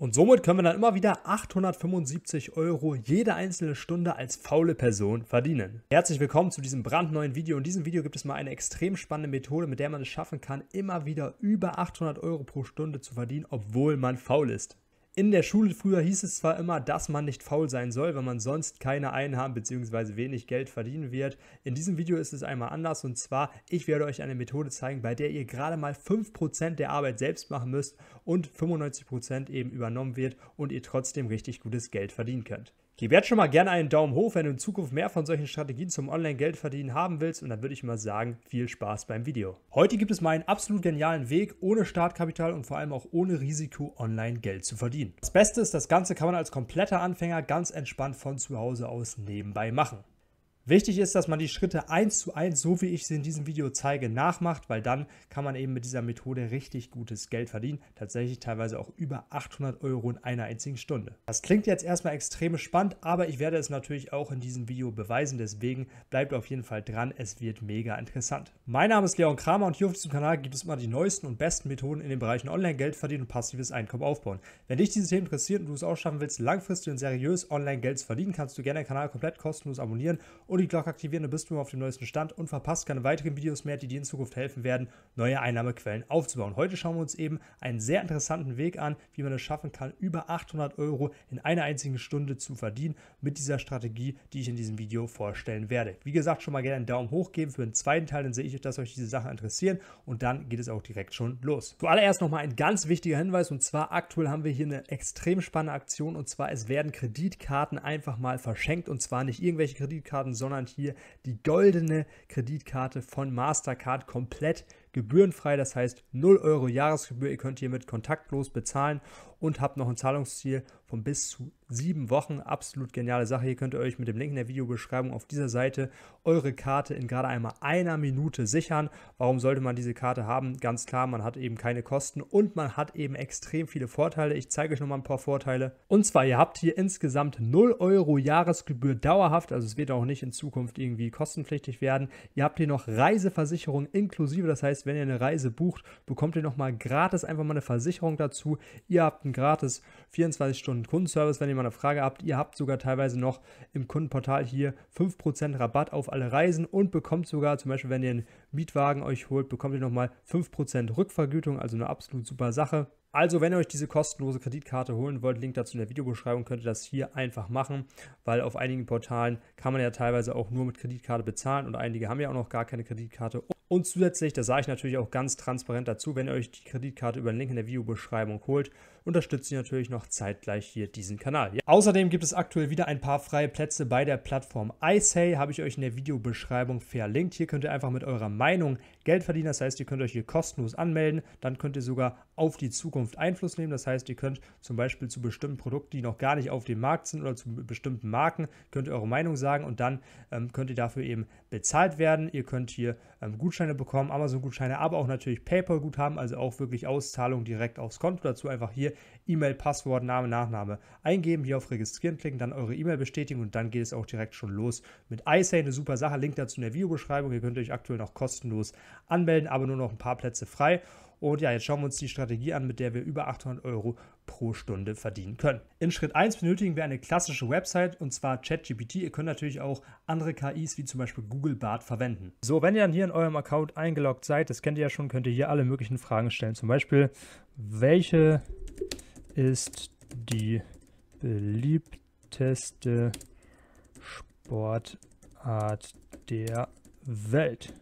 Und somit können wir dann immer wieder 875 Euro jede einzelne Stunde als faule Person verdienen. Herzlich willkommen zu diesem brandneuen Video. In diesem Video gibt es mal eine extrem spannende Methode, mit der man es schaffen kann, immer wieder über 800 Euro pro Stunde zu verdienen, obwohl man faul ist. In der Schule früher hieß es zwar immer, dass man nicht faul sein soll, wenn man sonst keine Einnahmen bzw. wenig Geld verdienen wird. In diesem Video ist es einmal anders und zwar, ich werde euch eine Methode zeigen, bei der ihr gerade mal 5% der Arbeit selbst machen müsst und 95% eben übernommen wird und ihr trotzdem richtig gutes Geld verdienen könnt. Gib jetzt schon mal gerne einen Daumen hoch, wenn du in Zukunft mehr von solchen Strategien zum Online-Geldverdienen haben willst. Und dann würde ich mal sagen, viel Spaß beim Video. Heute gibt es mal einen absolut genialen Weg, ohne Startkapital und vor allem auch ohne Risiko online Geld zu verdienen. Das Beste ist, das Ganze kann man als kompletter Anfänger ganz entspannt von zu Hause aus nebenbei machen. Wichtig ist, dass man die Schritte eins zu eins, so wie ich sie in diesem Video zeige, nachmacht, weil dann kann man eben mit dieser Methode richtig gutes Geld verdienen. Tatsächlich teilweise auch über 800 Euro in einer einzigen Stunde. Das klingt jetzt erstmal extrem spannend, aber ich werde es natürlich auch in diesem Video beweisen. Deswegen bleibt auf jeden Fall dran. Es wird mega interessant. Mein Name ist Leon Kramer und hier auf diesem Kanal gibt es immer die neuesten und besten Methoden in den Bereichen Online-Geld verdienen und passives Einkommen aufbauen. Wenn dich dieses Thema interessiert und du es auch schaffen willst, langfristig und seriös Online-Geld zu verdienen, kannst du gerne den Kanal komplett kostenlos abonnieren und und die Glocke aktivieren, dann bist du auf dem neuesten Stand und verpasst keine weiteren Videos mehr, die dir in Zukunft helfen werden, neue Einnahmequellen aufzubauen. Heute schauen wir uns eben einen sehr interessanten Weg an, wie man es schaffen kann, über 800 Euro in einer einzigen Stunde zu verdienen mit dieser Strategie, die ich in diesem Video vorstellen werde. Wie gesagt, schon mal gerne einen Daumen hoch geben für den zweiten Teil, dann sehe ich, dass euch diese Sachen interessieren und dann geht es auch direkt schon los. Zuallererst nochmal ein ganz wichtiger Hinweis und zwar aktuell haben wir hier eine extrem spannende Aktion und zwar es werden Kreditkarten einfach mal verschenkt und zwar nicht irgendwelche Kreditkarten, sondern sondern hier die goldene Kreditkarte von Mastercard komplett gebührenfrei. Das heißt 0 Euro Jahresgebühr. Ihr könnt hiermit kontaktlos bezahlen und habt noch ein Zahlungsziel von bis zu sieben Wochen. Absolut geniale Sache. Hier könnt ihr euch mit dem Link in der Videobeschreibung auf dieser Seite eure Karte in gerade einmal einer Minute sichern. Warum sollte man diese Karte haben? Ganz klar, man hat eben keine Kosten und man hat eben extrem viele Vorteile. Ich zeige euch nochmal ein paar Vorteile. Und zwar, ihr habt hier insgesamt 0 Euro Jahresgebühr dauerhaft. Also es wird auch nicht in Zukunft irgendwie kostenpflichtig werden. Ihr habt hier noch Reiseversicherung inklusive. Das heißt, wenn ihr eine Reise bucht, bekommt ihr nochmal gratis einfach mal eine Versicherung dazu. Ihr habt ein gratis 24 Stunden unseren Kundenservice, wenn ihr mal eine Frage habt. Ihr habt sogar teilweise noch im Kundenportal hier 5% Rabatt auf alle Reisen und bekommt sogar zum Beispiel, wenn ihr einen Mietwagen euch holt, bekommt ihr nochmal 5% Rückvergütung, also eine absolut super Sache. Also, wenn ihr euch diese kostenlose Kreditkarte holen wollt, Link dazu in der Videobeschreibung, könnt ihr das hier einfach machen, weil auf einigen Portalen kann man ja teilweise auch nur mit Kreditkarte bezahlen und einige haben ja auch noch gar keine Kreditkarte. Und zusätzlich, das sage ich natürlich auch ganz transparent dazu, wenn ihr euch die Kreditkarte über den Link in der Videobeschreibung holt, unterstützt ihr natürlich noch zeitgleich hier diesen Kanal. Ja. Außerdem gibt es aktuell wieder ein paar freie Plätze bei der Plattform iSay, habe ich euch in der Videobeschreibung verlinkt. Hier könnt ihr einfach mit eurer Meinung Geld verdienen, das heißt, ihr könnt euch hier kostenlos anmelden, dann könnt ihr sogar auf die Zukunft Einfluss nehmen. Das heißt, ihr könnt zum Beispiel zu bestimmten Produkten, die noch gar nicht auf dem Markt sind oder zu bestimmten Marken, könnt ihr eure Meinung sagen und dann ähm, könnt ihr dafür eben bezahlt werden. Ihr könnt hier ähm, Gutscheine bekommen, Amazon-Gutscheine, aber auch natürlich PayPal-Guthaben, also auch wirklich Auszahlungen direkt aufs Konto. Dazu einfach hier E-Mail, Passwort, Name, Nachname eingeben, hier auf Registrieren klicken, dann eure E-Mail bestätigen und dann geht es auch direkt schon los mit iSay. Eine super Sache. Link dazu in der Videobeschreibung. Ihr könnt euch aktuell noch kostenlos anmelden, aber nur noch ein paar Plätze frei. Und ja, jetzt schauen wir uns die Strategie an, mit der wir über 800 Euro pro Stunde verdienen können. In Schritt 1 benötigen wir eine klassische Website und zwar ChatGPT. Ihr könnt natürlich auch andere KIs wie zum Beispiel Google Bart verwenden. So, wenn ihr dann hier in eurem Account eingeloggt seid, das kennt ihr ja schon, könnt ihr hier alle möglichen Fragen stellen. Zum Beispiel, welche ist die beliebteste Sportart der Welt?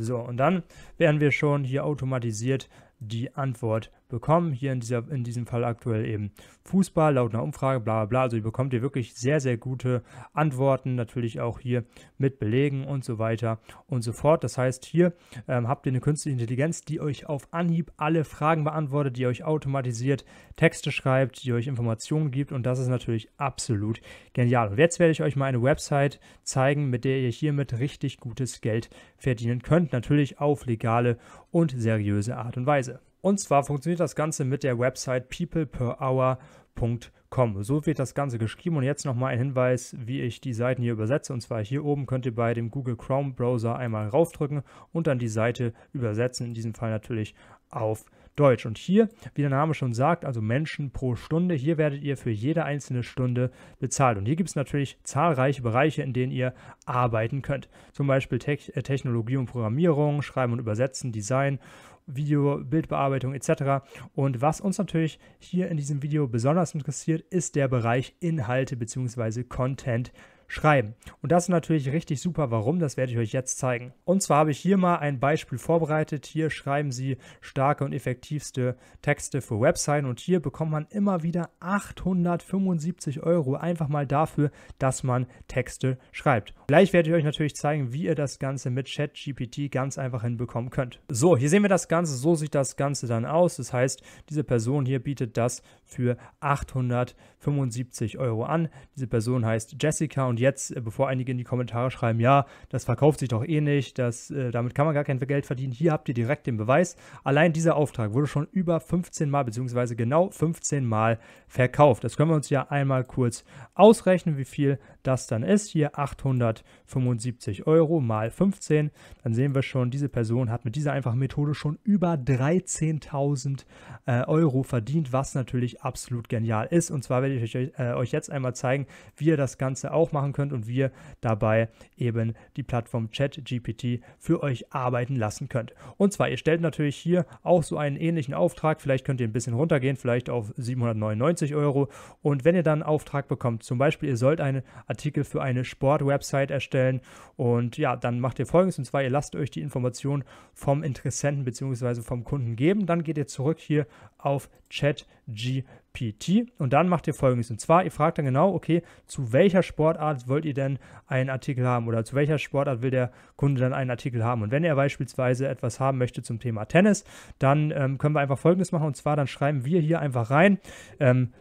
So, und dann werden wir schon hier automatisiert die Antwort bekommen. Hier in, dieser, in diesem Fall aktuell eben Fußball, laut einer Umfrage, bla bla bla. Also ihr bekommt hier wirklich sehr, sehr gute Antworten, natürlich auch hier mit Belegen und so weiter und so fort. Das heißt, hier ähm, habt ihr eine künstliche Intelligenz, die euch auf Anhieb alle Fragen beantwortet, die euch automatisiert Texte schreibt, die euch Informationen gibt und das ist natürlich absolut genial. Und jetzt werde ich euch mal eine Website zeigen, mit der ihr hiermit richtig gutes Geld verdienen könnt. Natürlich auf legale und seriöse Art und Weise. Und zwar funktioniert das Ganze mit der Website peopleperhour.com. So wird das Ganze geschrieben. Und jetzt nochmal ein Hinweis, wie ich die Seiten hier übersetze. Und zwar hier oben könnt ihr bei dem Google Chrome Browser einmal raufdrücken und dann die Seite übersetzen. In diesem Fall natürlich auf Deutsch. Und hier, wie der Name schon sagt, also Menschen pro Stunde, hier werdet ihr für jede einzelne Stunde bezahlt. Und hier gibt es natürlich zahlreiche Bereiche, in denen ihr arbeiten könnt. Zum Beispiel Te äh, Technologie und Programmierung, Schreiben und Übersetzen, Design Video, Bildbearbeitung etc. Und was uns natürlich hier in diesem Video besonders interessiert, ist der Bereich Inhalte bzw. Content schreiben. Und das ist natürlich richtig super. Warum? Das werde ich euch jetzt zeigen. Und zwar habe ich hier mal ein Beispiel vorbereitet. Hier schreiben Sie starke und effektivste Texte für Webseiten und hier bekommt man immer wieder 875 Euro einfach mal dafür, dass man Texte schreibt. Gleich werde ich euch natürlich zeigen, wie ihr das Ganze mit ChatGPT ganz einfach hinbekommen könnt. So, hier sehen wir das Ganze. So sieht das Ganze dann aus. Das heißt, diese Person hier bietet das für 875 Euro an. Diese Person heißt Jessica und jetzt, äh, bevor einige in die Kommentare schreiben, ja, das verkauft sich doch eh nicht, das, äh, damit kann man gar kein Geld verdienen, hier habt ihr direkt den Beweis. Allein dieser Auftrag wurde schon über 15 Mal, beziehungsweise genau 15 Mal verkauft. Das können wir uns ja einmal kurz ausrechnen, wie viel das dann ist. Hier 875 Euro mal 15. Dann sehen wir schon, diese Person hat mit dieser einfachen Methode schon über 13.000 äh, Euro verdient, was natürlich absolut genial ist. Und zwar werde ich euch, äh, euch jetzt einmal zeigen, wie ihr das Ganze auch machen könnt und wie ihr dabei eben die Plattform ChatGPT für euch arbeiten lassen könnt. Und zwar, ihr stellt natürlich hier auch so einen ähnlichen Auftrag. Vielleicht könnt ihr ein bisschen runtergehen, vielleicht auf 799 Euro. Und wenn ihr dann einen Auftrag bekommt, zum Beispiel, ihr sollt eine, Artikel für eine Sportwebsite erstellen. Und ja, dann macht ihr folgendes, und zwar ihr lasst euch die Information vom Interessenten bzw. vom Kunden geben. Dann geht ihr zurück hier auf ChatGPT und dann macht ihr folgendes. Und zwar, ihr fragt dann genau, okay, zu welcher Sportart wollt ihr denn einen Artikel haben oder zu welcher Sportart will der Kunde dann einen Artikel haben? Und wenn er beispielsweise etwas haben möchte zum Thema Tennis, dann ähm, können wir einfach folgendes machen. Und zwar, dann schreiben wir hier einfach rein, ähm,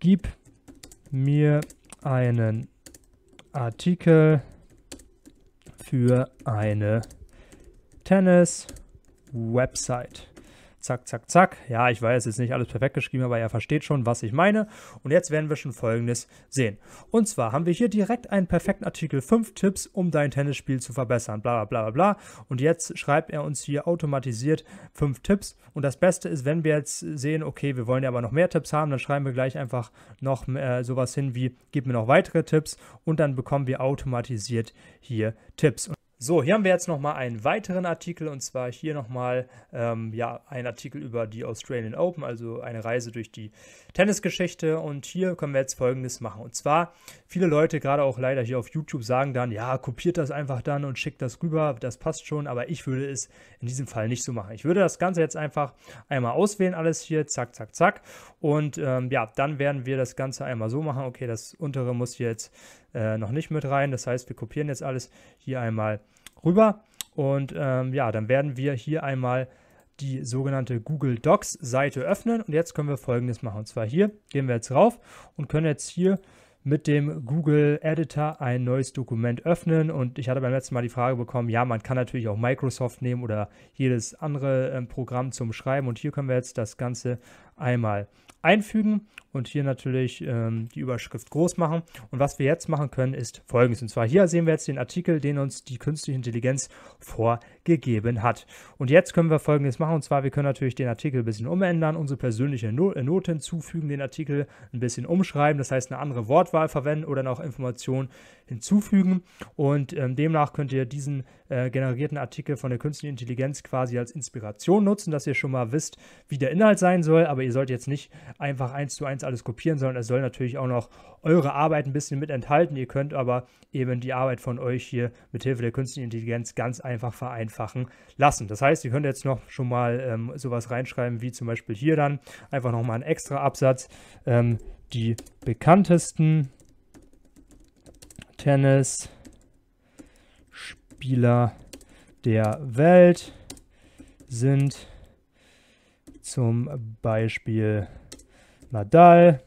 gib mir einen Artikel für eine Tennis-Website zack, zack, zack. Ja, ich weiß, es ist nicht alles perfekt geschrieben, aber er versteht schon, was ich meine. Und jetzt werden wir schon Folgendes sehen. Und zwar haben wir hier direkt einen perfekten Artikel 5 Tipps, um dein Tennisspiel zu verbessern, bla, bla, bla, bla. Und jetzt schreibt er uns hier automatisiert 5 Tipps. Und das Beste ist, wenn wir jetzt sehen, okay, wir wollen ja aber noch mehr Tipps haben, dann schreiben wir gleich einfach noch äh, sowas hin wie, gib mir noch weitere Tipps. Und dann bekommen wir automatisiert hier Tipps. Und so, hier haben wir jetzt nochmal einen weiteren Artikel und zwar hier nochmal ähm, ja, ein Artikel über die Australian Open, also eine Reise durch die Tennisgeschichte. Und hier können wir jetzt folgendes machen. Und zwar, viele Leute, gerade auch leider hier auf YouTube, sagen dann, ja, kopiert das einfach dann und schickt das rüber, das passt schon, aber ich würde es in diesem Fall nicht so machen. Ich würde das Ganze jetzt einfach einmal auswählen, alles hier, zack, zack, zack. Und ähm, ja, dann werden wir das Ganze einmal so machen. Okay, das untere muss jetzt äh, noch nicht mit rein. Das heißt, wir kopieren jetzt alles hier einmal rüber. Und ähm, ja, dann werden wir hier einmal die sogenannte Google Docs Seite öffnen. Und jetzt können wir folgendes machen. Und zwar hier gehen wir jetzt rauf und können jetzt hier mit dem Google Editor ein neues Dokument öffnen. Und ich hatte beim letzten Mal die Frage bekommen, ja, man kann natürlich auch Microsoft nehmen oder jedes andere äh, Programm zum Schreiben. Und hier können wir jetzt das Ganze einmal einfügen und hier natürlich ähm, die Überschrift groß machen. Und was wir jetzt machen können, ist folgendes. Und zwar hier sehen wir jetzt den Artikel, den uns die künstliche Intelligenz vorgegeben hat. Und jetzt können wir folgendes machen. Und zwar, wir können natürlich den Artikel ein bisschen umändern, unsere persönliche äh, Note hinzufügen, den Artikel ein bisschen umschreiben, das heißt eine andere Wortwahl verwenden oder noch Informationen hinzufügen. Und ähm, demnach könnt ihr diesen äh, generierten Artikel von der künstlichen Intelligenz quasi als Inspiration nutzen, dass ihr schon mal wisst, wie der Inhalt sein soll, aber ihr ihr sollt jetzt nicht einfach eins zu eins alles kopieren, sondern es soll natürlich auch noch eure Arbeit ein bisschen mit enthalten. Ihr könnt aber eben die Arbeit von euch hier mit Hilfe der künstlichen Intelligenz ganz einfach vereinfachen lassen. Das heißt, ihr könnt jetzt noch schon mal ähm, sowas reinschreiben, wie zum Beispiel hier dann einfach nochmal einen extra Absatz. Ähm, die bekanntesten Tennisspieler der Welt sind zum Beispiel Nadal,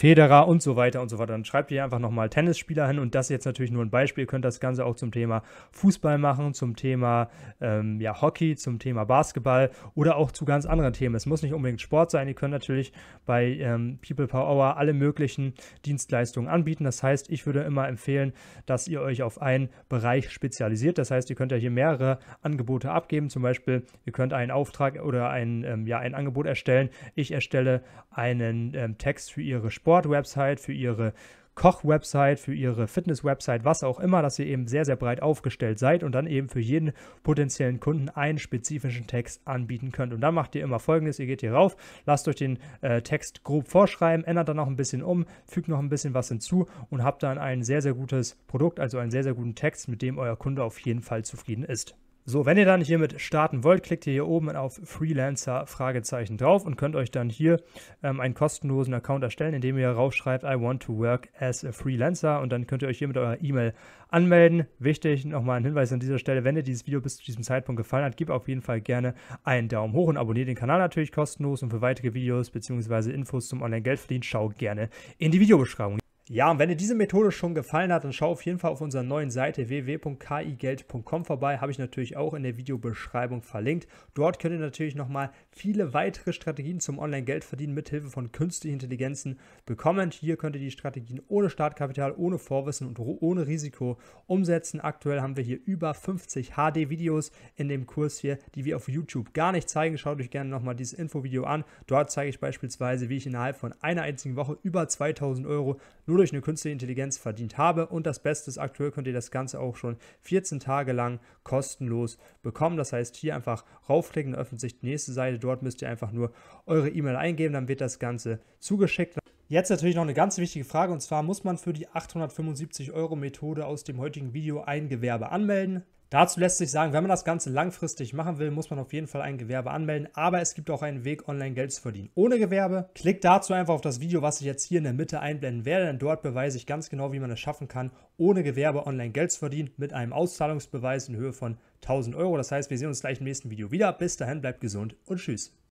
Federer und so weiter und so fort. Dann schreibt ihr einfach nochmal Tennisspieler hin und das ist jetzt natürlich nur ein Beispiel. Ihr könnt das Ganze auch zum Thema Fußball machen, zum Thema ähm, ja, Hockey, zum Thema Basketball oder auch zu ganz anderen Themen. Es muss nicht unbedingt Sport sein. Ihr könnt natürlich bei ähm, People Power alle möglichen Dienstleistungen anbieten. Das heißt, ich würde immer empfehlen, dass ihr euch auf einen Bereich spezialisiert. Das heißt, ihr könnt ja hier mehrere Angebote abgeben. Zum Beispiel, ihr könnt einen Auftrag oder ein, ähm, ja, ein Angebot erstellen. Ich erstelle einen ähm, Text für ihre Sport Sport-Website, für ihre Koch-Website, für ihre Fitness-Website, was auch immer, dass ihr eben sehr, sehr breit aufgestellt seid und dann eben für jeden potenziellen Kunden einen spezifischen Text anbieten könnt. Und dann macht ihr immer folgendes: Ihr geht hier rauf, lasst euch den äh, Text grob vorschreiben, ändert dann noch ein bisschen um, fügt noch ein bisschen was hinzu und habt dann ein sehr, sehr gutes Produkt, also einen sehr, sehr guten Text, mit dem euer Kunde auf jeden Fall zufrieden ist. So, wenn ihr dann hiermit starten wollt, klickt ihr hier oben auf Freelancer Fragezeichen drauf und könnt euch dann hier ähm, einen kostenlosen Account erstellen, indem ihr raufschreibt, I want to work as a Freelancer und dann könnt ihr euch hier mit eurer E-Mail anmelden. Wichtig, nochmal ein Hinweis an dieser Stelle, wenn dir dieses Video bis zu diesem Zeitpunkt gefallen hat, gebt auf jeden Fall gerne einen Daumen hoch und abonniert den Kanal natürlich kostenlos und für weitere Videos bzw. Infos zum Online-Geldverdienen schau gerne in die Videobeschreibung. Ja, und wenn dir diese Methode schon gefallen hat, dann schau auf jeden Fall auf unserer neuen Seite www.kigeld.com vorbei. Habe ich natürlich auch in der Videobeschreibung verlinkt. Dort könnt ihr natürlich nochmal viele weitere Strategien zum Online-Geldverdienen mithilfe von künstlichen Intelligenzen bekommen. Hier könnt ihr die Strategien ohne Startkapital, ohne Vorwissen und ohne Risiko umsetzen. Aktuell haben wir hier über 50 HD-Videos in dem Kurs hier, die wir auf YouTube gar nicht zeigen. Schaut euch gerne nochmal dieses Infovideo an. Dort zeige ich beispielsweise, wie ich innerhalb von einer einzigen Woche über 2000 Euro nur durch eine künstliche Intelligenz verdient habe. Und das Beste ist, aktuell könnt ihr das Ganze auch schon 14 Tage lang kostenlos bekommen. Das heißt, hier einfach raufklicken, öffnet sich die nächste Seite. Dort müsst ihr einfach nur eure E-Mail eingeben, dann wird das Ganze zugeschickt. Jetzt natürlich noch eine ganz wichtige Frage und zwar muss man für die 875 Euro Methode aus dem heutigen Video ein Gewerbe anmelden. Dazu lässt sich sagen, wenn man das Ganze langfristig machen will, muss man auf jeden Fall ein Gewerbe anmelden, aber es gibt auch einen Weg, online Geld zu verdienen. Ohne Gewerbe, klickt dazu einfach auf das Video, was ich jetzt hier in der Mitte einblenden werde, denn dort beweise ich ganz genau, wie man es schaffen kann, ohne Gewerbe online Geld zu verdienen, mit einem Auszahlungsbeweis in Höhe von 1000 Euro. Das heißt, wir sehen uns gleich im nächsten Video wieder. Bis dahin, bleibt gesund und tschüss.